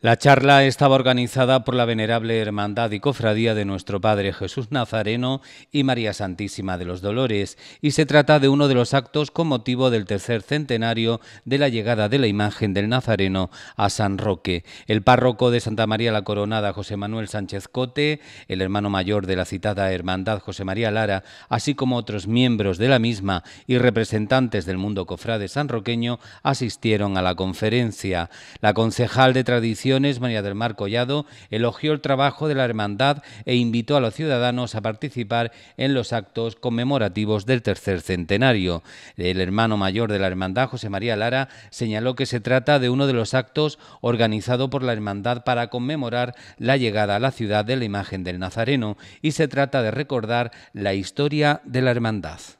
La charla estaba organizada por la Venerable Hermandad y Cofradía de nuestro Padre Jesús Nazareno y María Santísima de los Dolores, y se trata de uno de los actos con motivo del tercer centenario de la llegada de la imagen del Nazareno a San Roque. El párroco de Santa María la Coronada, José Manuel Sánchez Cote, el hermano mayor de la citada Hermandad, José María Lara, así como otros miembros de la misma y representantes del mundo cofrade sanroqueño, asistieron a la conferencia. La concejal de tradición María del Mar Collado, elogió el trabajo de la hermandad e invitó a los ciudadanos a participar en los actos conmemorativos del tercer centenario. El hermano mayor de la hermandad, José María Lara, señaló que se trata de uno de los actos organizado por la hermandad para conmemorar la llegada a la ciudad de la imagen del Nazareno y se trata de recordar la historia de la hermandad.